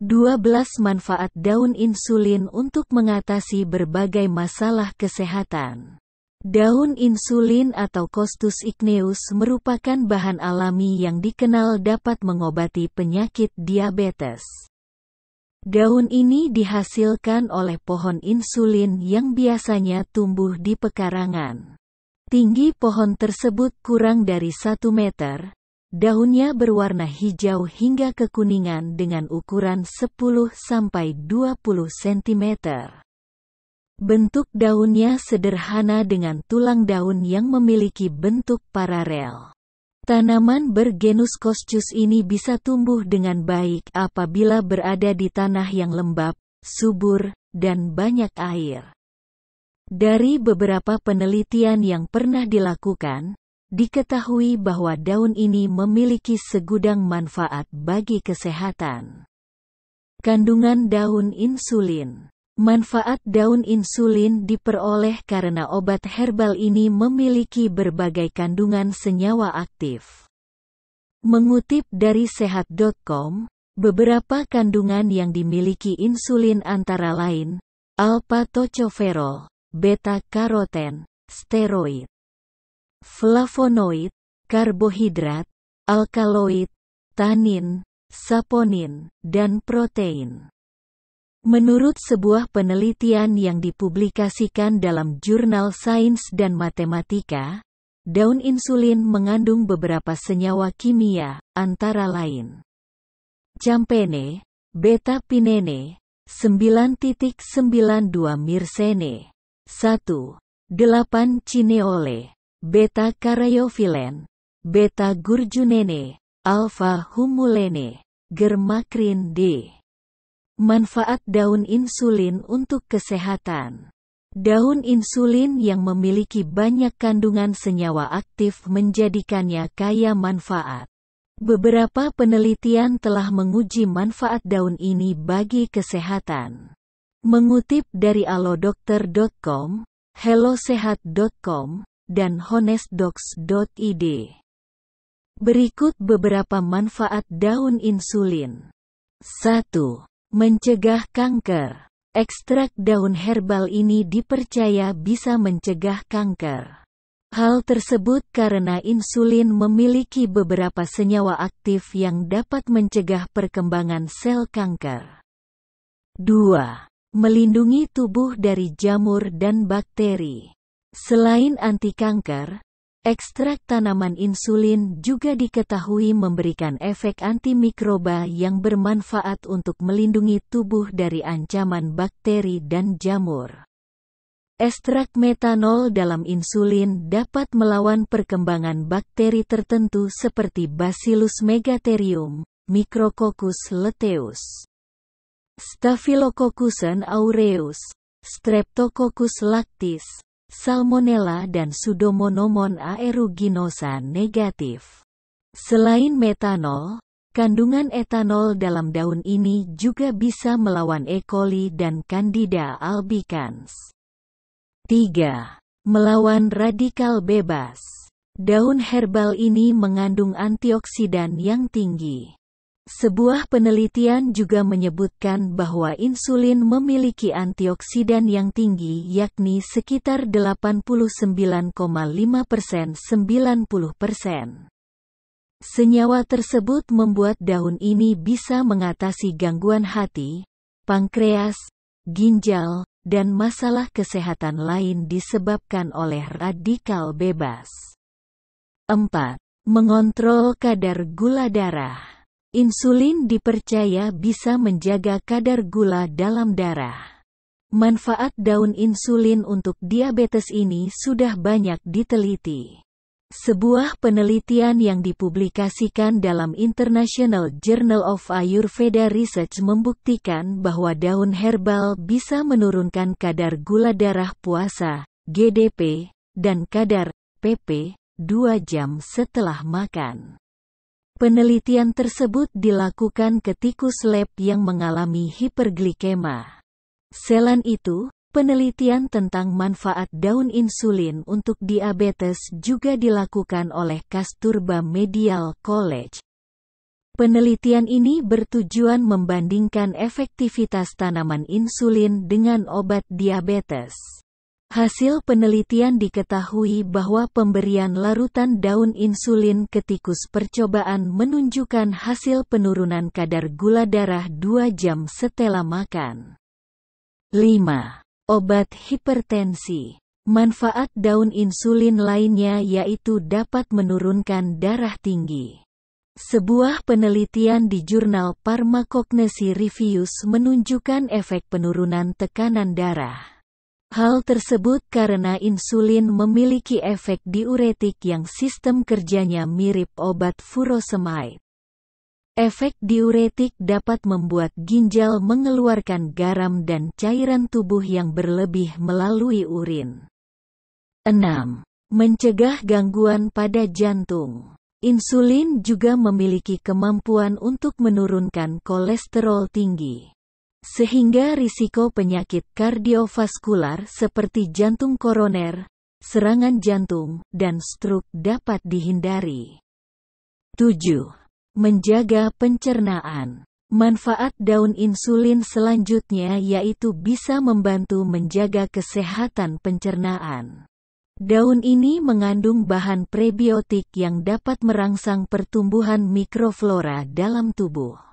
12 manfaat daun insulin untuk mengatasi berbagai masalah kesehatan. Daun insulin atau Costus igneus merupakan bahan alami yang dikenal dapat mengobati penyakit diabetes. Daun ini dihasilkan oleh pohon insulin yang biasanya tumbuh di pekarangan. Tinggi pohon tersebut kurang dari 1 meter, Daunnya berwarna hijau hingga kekuningan dengan ukuran 10-20 cm. Bentuk daunnya sederhana dengan tulang daun yang memiliki bentuk paralel. Tanaman bergenus Coscus ini bisa tumbuh dengan baik apabila berada di tanah yang lembab, subur, dan banyak air. Dari beberapa penelitian yang pernah dilakukan, Diketahui bahwa daun ini memiliki segudang manfaat bagi kesehatan. Kandungan daun insulin Manfaat daun insulin diperoleh karena obat herbal ini memiliki berbagai kandungan senyawa aktif. Mengutip dari sehat.com, beberapa kandungan yang dimiliki insulin antara lain, alpha tocopherol, beta-karoten, steroid, flavonoid, karbohidrat, alkaloid, tanin, saponin, dan protein. Menurut sebuah penelitian yang dipublikasikan dalam jurnal Sains dan Matematika, daun insulin mengandung beberapa senyawa kimia, antara lain campene, beta pinene, 9.92 mirsene, satu delapan cineole, beta karyofilen, beta gurjunene, alfa humulene, germakrin D. Manfaat daun insulin untuk kesehatan. Daun insulin yang memiliki banyak kandungan senyawa aktif menjadikannya kaya manfaat. Beberapa penelitian telah menguji manfaat daun ini bagi kesehatan. Mengutip dari alodokter.com, hellosehat.com, dan honestdocs.id. Berikut beberapa manfaat daun insulin. 1. Mencegah kanker. Ekstrak daun herbal ini dipercaya bisa mencegah kanker. Hal tersebut karena insulin memiliki beberapa senyawa aktif yang dapat mencegah perkembangan sel kanker. 2. Melindungi tubuh dari jamur dan bakteri. Selain anti kanker, ekstrak tanaman insulin juga diketahui memberikan efek antimikroba yang bermanfaat untuk melindungi tubuh dari ancaman bakteri dan jamur. Ekstrak metanol dalam insulin dapat melawan perkembangan bakteri tertentu seperti Bacillus megatherium, Micrococcus luteus, Staphylococcus aureus, Streptococcus lactis, Salmonella dan Pseudomonomon aeruginosa negatif. Selain metanol, kandungan etanol dalam daun ini juga bisa melawan E. coli dan Candida albicans. 3. Melawan radikal bebas. Daun herbal ini mengandung antioksidan yang tinggi. Sebuah penelitian juga menyebutkan bahwa insulin memiliki antioksidan yang tinggi yakni sekitar 89,5 persen 90 persen. Senyawa tersebut membuat daun ini bisa mengatasi gangguan hati, pankreas, ginjal, dan masalah kesehatan lain disebabkan oleh radikal bebas. 4. Mengontrol kadar gula darah Insulin dipercaya bisa menjaga kadar gula dalam darah. Manfaat daun insulin untuk diabetes ini sudah banyak diteliti. Sebuah penelitian yang dipublikasikan dalam International Journal of Ayurveda Research membuktikan bahwa daun herbal bisa menurunkan kadar gula darah puasa, GDP, dan kadar PP 2 jam setelah makan. Penelitian tersebut dilakukan ke tikus lab yang mengalami hiperglikema. Selain itu, penelitian tentang manfaat daun insulin untuk diabetes juga dilakukan oleh Kasturba Medical College. Penelitian ini bertujuan membandingkan efektivitas tanaman insulin dengan obat diabetes. Hasil penelitian diketahui bahwa pemberian larutan daun insulin ke tikus percobaan menunjukkan hasil penurunan kadar gula darah 2 jam setelah makan. 5. Obat hipertensi Manfaat daun insulin lainnya yaitu dapat menurunkan darah tinggi. Sebuah penelitian di jurnal Pharmacognosy Reviews menunjukkan efek penurunan tekanan darah. Hal tersebut karena insulin memiliki efek diuretik yang sistem kerjanya mirip obat furosemide. Efek diuretik dapat membuat ginjal mengeluarkan garam dan cairan tubuh yang berlebih melalui urin. 6. Mencegah gangguan pada jantung. Insulin juga memiliki kemampuan untuk menurunkan kolesterol tinggi sehingga risiko penyakit kardiovaskular seperti jantung koroner, serangan jantung, dan stroke dapat dihindari. 7. Menjaga pencernaan. Manfaat daun insulin selanjutnya yaitu bisa membantu menjaga kesehatan pencernaan. Daun ini mengandung bahan prebiotik yang dapat merangsang pertumbuhan mikroflora dalam tubuh.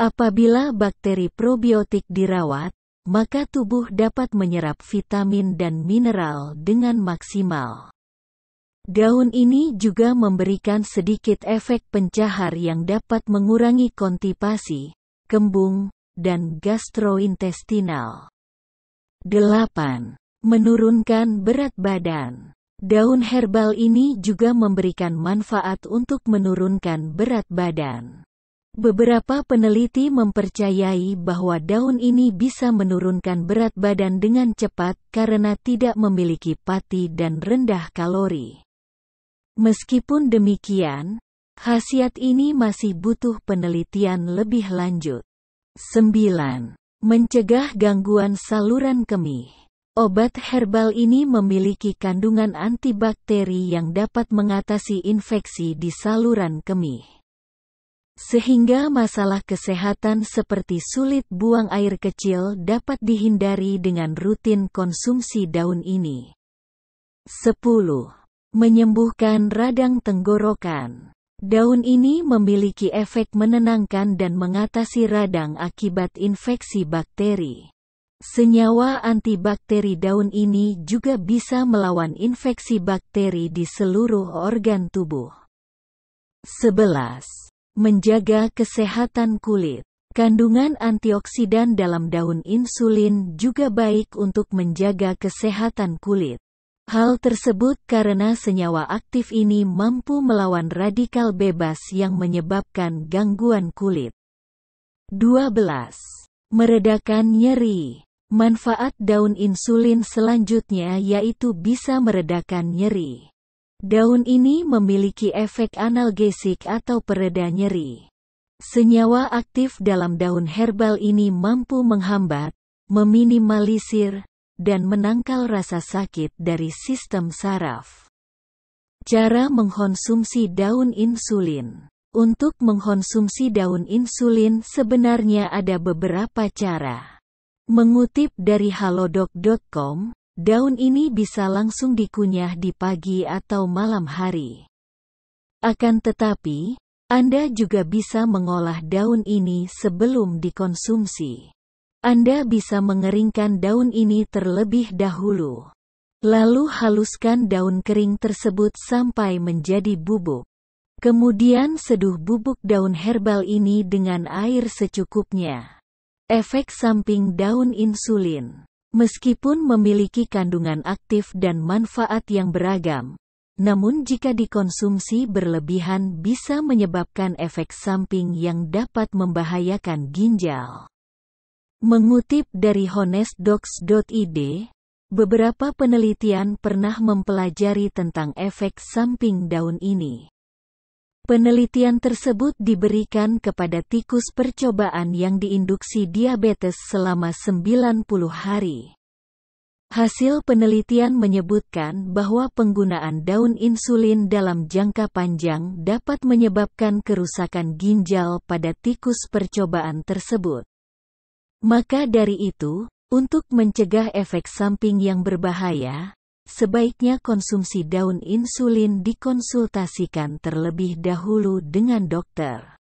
Apabila bakteri probiotik dirawat, maka tubuh dapat menyerap vitamin dan mineral dengan maksimal. Daun ini juga memberikan sedikit efek pencahar yang dapat mengurangi kontipasi, kembung, dan gastrointestinal. 8. Menurunkan berat badan. Daun herbal ini juga memberikan manfaat untuk menurunkan berat badan. Beberapa peneliti mempercayai bahwa daun ini bisa menurunkan berat badan dengan cepat karena tidak memiliki pati dan rendah kalori. Meskipun demikian, khasiat ini masih butuh penelitian lebih lanjut. 9. Mencegah gangguan saluran kemih. Obat herbal ini memiliki kandungan antibakteri yang dapat mengatasi infeksi di saluran kemih sehingga masalah kesehatan seperti sulit buang air kecil dapat dihindari dengan rutin konsumsi daun ini. 10. Menyembuhkan radang tenggorokan. Daun ini memiliki efek menenangkan dan mengatasi radang akibat infeksi bakteri. Senyawa antibakteri daun ini juga bisa melawan infeksi bakteri di seluruh organ tubuh. 11 menjaga kesehatan kulit. Kandungan antioksidan dalam daun insulin juga baik untuk menjaga kesehatan kulit. Hal tersebut karena senyawa aktif ini mampu melawan radikal bebas yang menyebabkan gangguan kulit. 12. Meredakan nyeri. Manfaat daun insulin selanjutnya yaitu bisa meredakan nyeri. Daun ini memiliki efek analgesik atau pereda nyeri. Senyawa aktif dalam daun herbal ini mampu menghambat, meminimalisir, dan menangkal rasa sakit dari sistem saraf. Cara mengkonsumsi daun insulin Untuk mengkonsumsi daun insulin sebenarnya ada beberapa cara. Mengutip dari halodoc.com, Daun ini bisa langsung dikunyah di pagi atau malam hari. Akan tetapi, Anda juga bisa mengolah daun ini sebelum dikonsumsi. Anda bisa mengeringkan daun ini terlebih dahulu. Lalu haluskan daun kering tersebut sampai menjadi bubuk. Kemudian seduh bubuk daun herbal ini dengan air secukupnya. Efek samping daun insulin Meskipun memiliki kandungan aktif dan manfaat yang beragam, namun jika dikonsumsi berlebihan bisa menyebabkan efek samping yang dapat membahayakan ginjal. Mengutip dari honestdocs.id, beberapa penelitian pernah mempelajari tentang efek samping daun ini. Penelitian tersebut diberikan kepada tikus percobaan yang diinduksi diabetes selama 90 hari. Hasil penelitian menyebutkan bahwa penggunaan daun insulin dalam jangka panjang dapat menyebabkan kerusakan ginjal pada tikus percobaan tersebut. Maka dari itu, untuk mencegah efek samping yang berbahaya, sebaiknya konsumsi daun insulin dikonsultasikan terlebih dahulu dengan dokter.